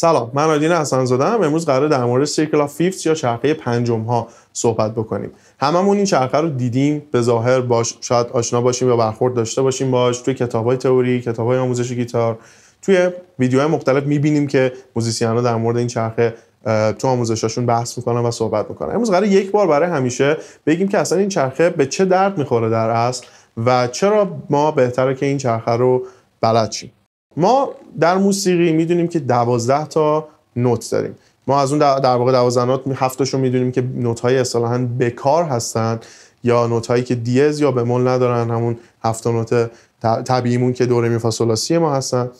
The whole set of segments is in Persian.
سلام من آدین حسن زادم امروز قرار در مورد سیرکل آف یا چرخه پنجم ها صحبت بکنیم هممون این چرخه رو دیدیم به ظاهر باش شاید آشنا باشیم یا برخورد داشته باشیم باش توی کتاب های تئوری کتاب های آموزش گیتار توی ویدیوهای مختلف میبینیم که موزیسین ها در مورد این چرخه تو آموزشاشون بحث میکنن و صحبت میکنن امروز قرار یک بار برای همیشه بگیم که اصلا این چرخه به چه درد میخوره در اصل و چرا ما بهتره که این چرخه رو بلد شیم ما در موسیقی میدونیم که دوازده تا نوت داریم ما از اون در واقع دوازده نوت هفتاشو میدونیم که نوت های اصلاحا بکار هستن یا نوت هایی که دیز یا بمول ندارن همون هفت نوت طبیعیمون که دوره میفاسولاسی ما هستن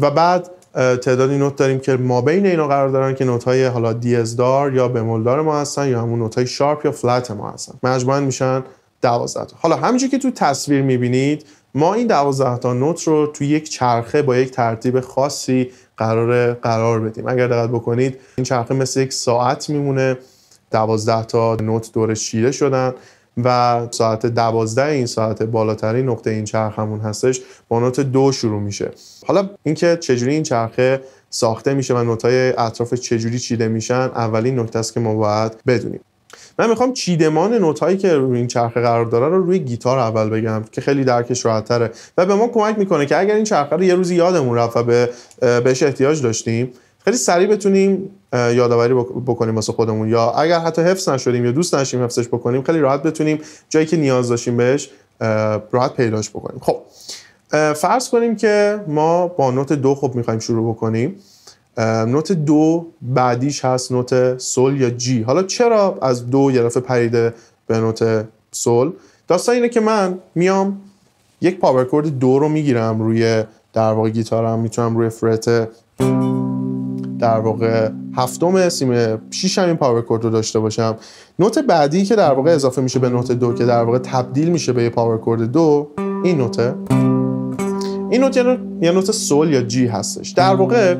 و بعد تعدادی نوت داریم که ما بین اینا قرار دارن که نوت های حالا دیز دار یا بمول دار ما هستن یا همون نوت های شارپ یا فلت ما هستن مجموعا میشن 12 حالا همینجوری که تو تصویر میبینید ما این دوازده تا نوت رو توی یک چرخه با یک ترتیب خاصی قرار قرار بدیم اگر دقت بکنید این چرخه مثل یک ساعت میمونه دوازده تا نوت دور شیره شدن و ساعت دوازده این ساعت بالاترین نقطه این همون هستش با نوت دو شروع میشه حالا اینکه چجوری این چرخه ساخته میشه و نوتای اطراف چجوری چیده میشن اولین نکته است که ما باید بدونیم من میخوام چیدمان نوت هایی که روی این چرخه قرار داره رو روی گیتار اول بگم که خیلی درکش راحت و به ما کمک میکنه که اگر این چرخه رو یه روزی یادمون رفت و به بهش احتیاج داشتیم خیلی سریع بتونیم یادآوری بکنیم واسه خودمون یا اگر حتی حفظ نشدیم یا دوست نشیم حفظش بکنیم خیلی راحت بتونیم جایی که نیاز داشتیم بهش راحت پیداش بکنیم خب فرض کنیم که ما با نوت دو خب میخوایم شروع بکنیم نوت دو بعدیش هست نوت سل یا جی حالا چرا از دو یه دفعه پریده به نوت سل داستان اینه که من میام یک پاور دو رو میگیرم روی در واقع گیتارم میتونم روی فرت در واقع هفتم سیم شیش همین این پاور رو داشته باشم نوت بعدی که در واقع اضافه میشه به نوت دو که در واقع تبدیل میشه به یه پاور کورد دو این نوته این نوت یه یعنی- یعنی نوت سول یا جی هستش در واقع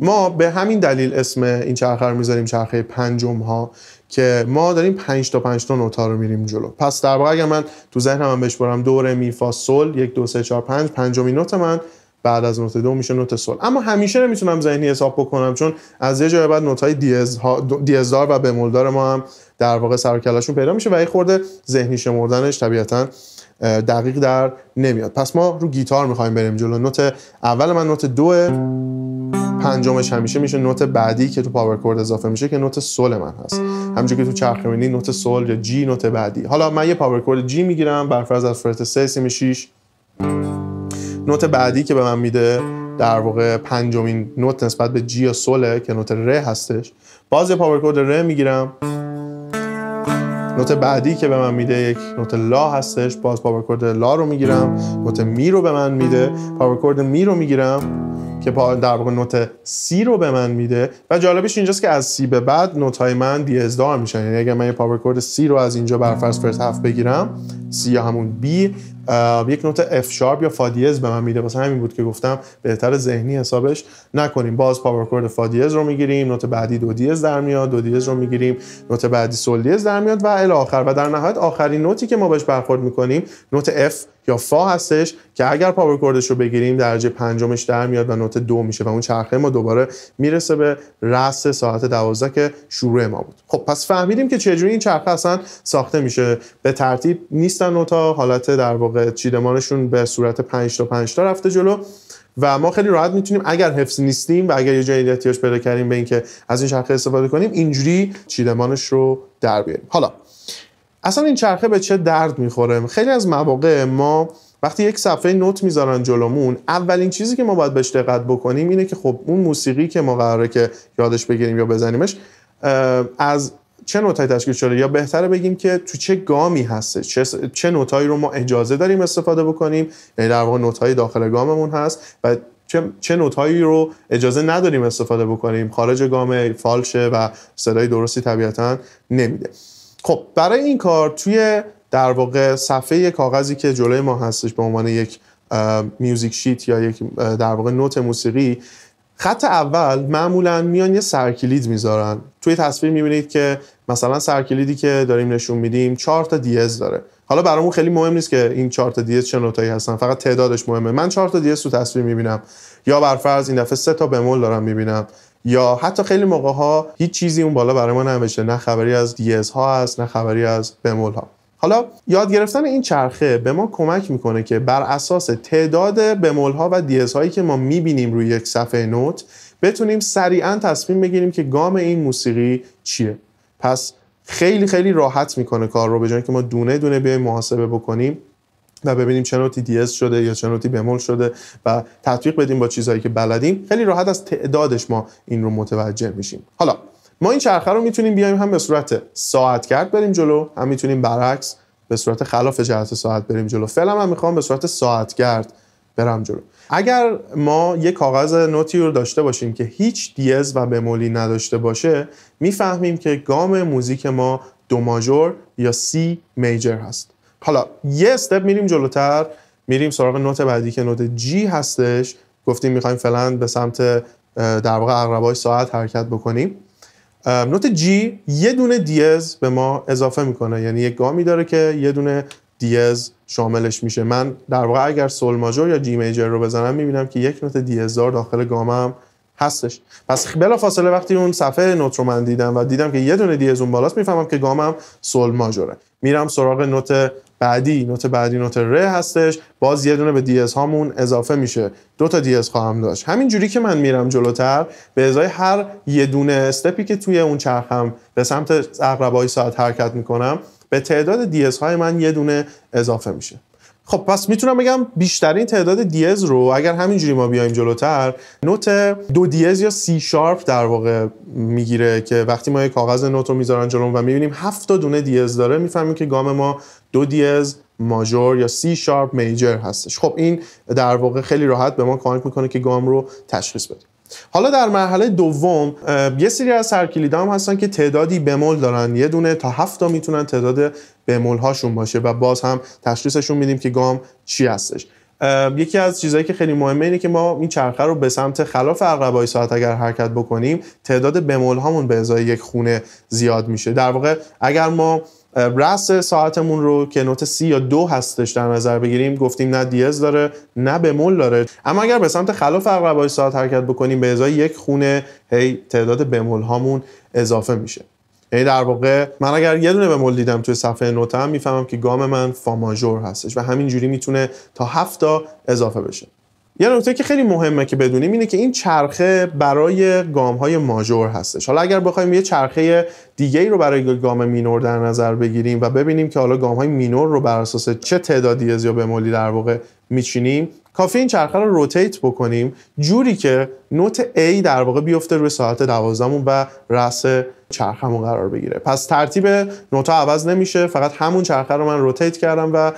ما به همین دلیل اسم این چرخه رو میذاریم چرخه پنجم ها که ما داریم 5 تا 5 تا نوتا رو میریم جلو پس در واقع اگر من تو ذهنم هم بشمارم دور می فا سل یک دو سه 4 پنج پنجمین نوت من بعد از نوت دو میشه نوت سل اما همیشه نمیتونم ذهنی حساب بکنم چون از یه جای بعد های دیز ها دیزدار و بمولدار ما هم در واقع سر پیدا میشه و یه خورده ذهنی شمردنش طبیعتا دقیق در نمیاد پس ما رو گیتار میخوایم بریم جلو نوت اول من نوت دوه پنجمش همیشه میشه نوت بعدی که تو پاور کورد اضافه میشه که نوت سول من هست همونجوری که تو چرخ نوت سول یا جی نوت بعدی حالا من یه پاور کورد جی میگیرم بر فرض از فرت 3 سیم 6 نوت بعدی که به من میده در واقع پنجمین نوت نسبت به جی یا سوله که نوت ر هستش باز یه پاور کورد ر میگیرم نوت بعدی که به من میده یک نوت لا هستش باز پاورکورد لا رو میگیرم نوت می رو به من میده کورد می رو میگیرم که در واقع نوت سی رو به من میده و جالبش اینجاست که از سی به بعد نوت های من دی میشن یعنی اگر من یه پاور کورد سی رو از اینجا برفرض فرست هفت بگیرم سی یا همون B یک نوت F شارپ یا فادیز به من میده واسه همین بود که گفتم بهتر ذهنی حسابش نکنیم باز پاورکورد فادیز رو میگیریم نوت بعدی دو دیز در میاد دو دیز رو میگیریم نوت بعدی سول دیز در میاد و الی آخر و در نهایت آخرین نوتی که ما بهش برخورد میکنیم نوت F یا فا هستش که اگر پاورکوردش رو بگیریم درجه پنجمش در میاد و نوت دو میشه و اون چرخه ما دوباره میرسه به رأس ساعت دوازده که شروع ما بود خب پس فهمیدیم که چجوری این چرخه اصلا ساخته میشه به ترتیب نیست نیستن حالت در واقع چیدمانشون به صورت 5 تا 5 تا رفته جلو و ما خیلی راحت میتونیم اگر حفظ نیستیم و اگر یه جایی احتیاج پیدا کردیم به اینکه از این چرخه استفاده کنیم اینجوری چیدمانش رو در بیاریم حالا اصلا این چرخه به چه درد میخوره خیلی از مواقع ما وقتی یک صفحه نوت میذارن جلومون اولین چیزی که ما باید بهش دقت بکنیم اینه که خب اون موسیقی که ما قراره که یادش بگیریم یا بزنیمش از چه نوتایی تشکیل شده یا بهتره بگیم که تو چه گامی هسته چه, چه نوتایی رو ما اجازه داریم استفاده بکنیم یعنی در واقع نوتایی داخل گاممون هست و چه, چه نوتایی رو اجازه نداریم استفاده بکنیم خارج گام فالشه و صدای درستی طبیعتا نمیده خب برای این کار توی در واقع صفحه کاغذی که جلوی ما هستش به عنوان یک میوزیک شیت یا یک در واقع نوت موسیقی خط اول معمولا میان یه سرکلید میذارن توی تصویر میبینید که مثلا سرکلیدی که داریم نشون میدیم چهار تا دیز داره حالا برامون خیلی مهم نیست که این چهار تا دیز چه نوتایی هستن فقط تعدادش مهمه من چهار تا دیز تو تصویر میبینم یا برفرض این دفعه سه تا بمول دارم میبینم یا حتی خیلی موقع ها هیچ چیزی اون بالا برای ما نمیشه نه خبری از دیز ها هست نه خبری از بمول ها حالا یاد گرفتن این چرخه به ما کمک میکنه که بر اساس تعداد ها و دیز هایی که ما میبینیم روی یک صفحه نوت بتونیم سریعا تصمیم بگیریم که گام این موسیقی چیه پس خیلی خیلی راحت میکنه کار رو به که ما دونه دونه بیایم محاسبه بکنیم و ببینیم چه نوتی دیز شده یا چه نوتی بمول شده و تطبیق بدیم با چیزهایی که بلدیم خیلی راحت از تعدادش ما این رو متوجه میشیم حالا ما این چرخه رو میتونیم بیایم هم به صورت ساعت کرد بریم جلو هم میتونیم برعکس به صورت خلاف جهت ساعت بریم جلو فعلا من میخوام به صورت ساعت برم جلو اگر ما یه کاغذ نوتی رو داشته باشیم که هیچ دیز و بمولی نداشته باشه میفهمیم که گام موزیک ما دو ماژور یا سی میجر هست حالا یه استپ میریم جلوتر میریم سراغ نوت بعدی که نوت جی هستش گفتیم میخوایم فعلا به سمت در واقع عقربای ساعت حرکت بکنیم نوت جی یه دونه دیز به ما اضافه میکنه یعنی یک گامی داره که یه دونه دیز شاملش میشه من در واقع اگر سول ماجور یا جی میجر رو بزنم میبینم که یک نوت دیز دار داخل گامم هستش پس بلا فاصله وقتی اون صفحه نوت رو من دیدم و دیدم که یه دونه دیز اون بالاست میفهمم که گامم سول ماجوره میرم سراغ نوت بعدی نوت بعدی نوت ر هستش باز یه دونه به از هامون اضافه میشه دو تا از خواهم داشت همین جوری که من میرم جلوتر به ازای هر یه دونه استپی که توی اون چرخم به سمت عقربای ساعت حرکت میکنم به تعداد از های من یه دونه اضافه میشه خب پس میتونم بگم بیشترین تعداد دیز رو اگر همینجوری ما بیایم جلوتر نوت دو دیز یا سی شارپ در واقع میگیره که وقتی ما یه کاغذ نوت رو میذارن جلو و میبینیم هفت تا دونه دیز داره میفهمیم که گام ما دو دیز ماژور یا سی شارپ میجر هستش خب این در واقع خیلی راحت به ما کمک میکنه که گام رو تشخیص بدیم حالا در مرحله دوم یه سری از سرکلیدا هم هستن که تعدادی بمول دارن یه دونه تا هفت تا میتونن تعداد بمول هاشون باشه و باز هم تشخیصشون میدیم که گام چی هستش یکی از چیزهایی که خیلی مهمه اینه که ما این چرخه رو به سمت خلاف عقربای ساعت اگر حرکت بکنیم تعداد بمول هامون به ازای یک خونه زیاد میشه در واقع اگر ما رأس ساعتمون رو که نوت سی یا دو هستش در نظر بگیریم گفتیم نه دیز داره نه بمول داره اما اگر به سمت خلاف عقربای ساعت حرکت بکنیم به ازای یک خونه هی تعداد بمول هامون اضافه میشه یعنی در واقع من اگر یه دونه بمول دیدم توی صفحه نوتم میفهمم که گام من فا هستش و همینجوری میتونه تا هفت تا اضافه بشه یه نکته که خیلی مهمه که بدونیم اینه که این چرخه برای گام های ماژور هستش حالا اگر بخوایم یه چرخه دیگه ای رو برای گام مینور در نظر بگیریم و ببینیم که حالا گام های مینور رو بر اساس چه تعدادی از یا مالی در واقع میچینیم کافی این چرخه رو روتیت بکنیم جوری که نوت A در واقع بیفته روی ساعت دوازدهمون و رأس چرخمون قرار بگیره پس ترتیب نوتا عوض نمیشه فقط همون چرخه رو من روتیت کردم و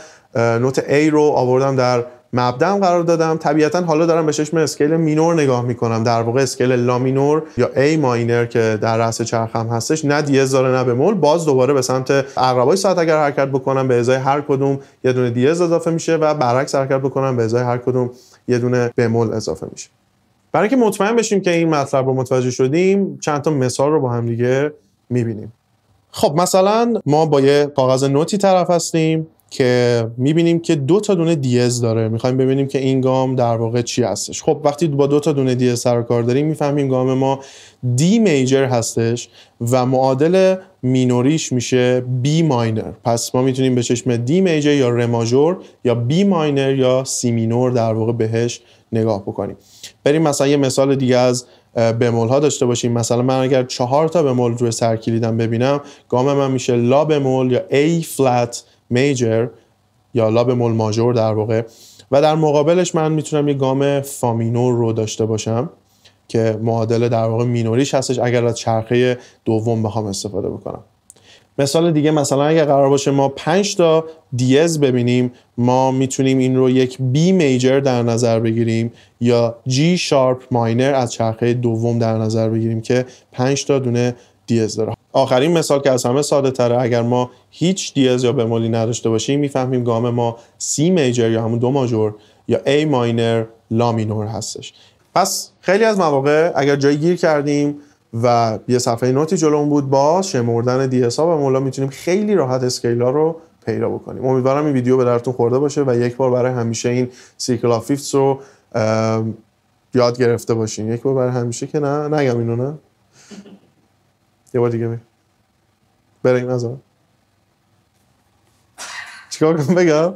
نوت A رو آوردم در مبدا قرار دادم طبیعتا حالا دارم به چشم اسکیل مینور نگاه میکنم در واقع اسکیل لا مینور یا ای ماینر که در رأس چرخم هستش نه دیز داره نه بمول باز دوباره به سمت عقربای ساعت اگر حرکت بکنم به ازای هر کدوم یه دونه دیز اضافه میشه و برعکس حرکت بکنم به ازای هر کدوم یه دونه بمول اضافه میشه برای که مطمئن بشیم که این مطلب رو متوجه شدیم چند تا مثال رو با هم دیگه میبینیم خب مثلا ما با یه کاغذ نوتی طرف هستیم که میبینیم که دو تا دونه دیز داره میخوایم ببینیم که این گام در واقع چی هستش خب وقتی با دو تا دونه دیز سر کار داریم میفهمیم گام ما دی میجر هستش و معادل مینوریش میشه بی ماینر پس ما میتونیم به چشم دی میجر یا ر ماژور یا بی ماینر یا سی مینور در واقع بهش نگاه بکنیم بریم مثلا یه مثال دیگه از بمول ها داشته باشیم مثلا من اگر چهار تا بمول روی سر ببینم گام من میشه لا بمول یا ای فلت میجر یا لاب مول ماجور در واقع و در مقابلش من میتونم یه گام فامینور رو داشته باشم که معادل در واقع مینوریش هستش اگر از چرخه دوم بخوام استفاده بکنم مثال دیگه مثلا اگر قرار باشه ما 5 تا دیز ببینیم ما میتونیم این رو یک بی میجر در نظر بگیریم یا جی شارپ ماینر از چرخه دوم در نظر بگیریم که 5 تا دونه دیز داره آخرین مثال که از همه ساده تره اگر ما هیچ دیز یا بمولی نداشته باشیم میفهمیم گام ما سی میجر یا همون دو ماژور یا ای ماینر لا مینور هستش پس خیلی از مواقع اگر جایی گیر کردیم و یه صفحه نوتی جلومون بود با شمردن دی اس ها و مولا میتونیم خیلی راحت اسکیلا رو پیدا بکنیم امیدوارم این ویدیو به درتون خورده باشه و یک بار برای همیشه این سیکل آف رو یاد گرفته باشین یک بار برای همیشه که نه نگم اینو نه یه بار دیگه بگو بریم از چیکار کنم بگم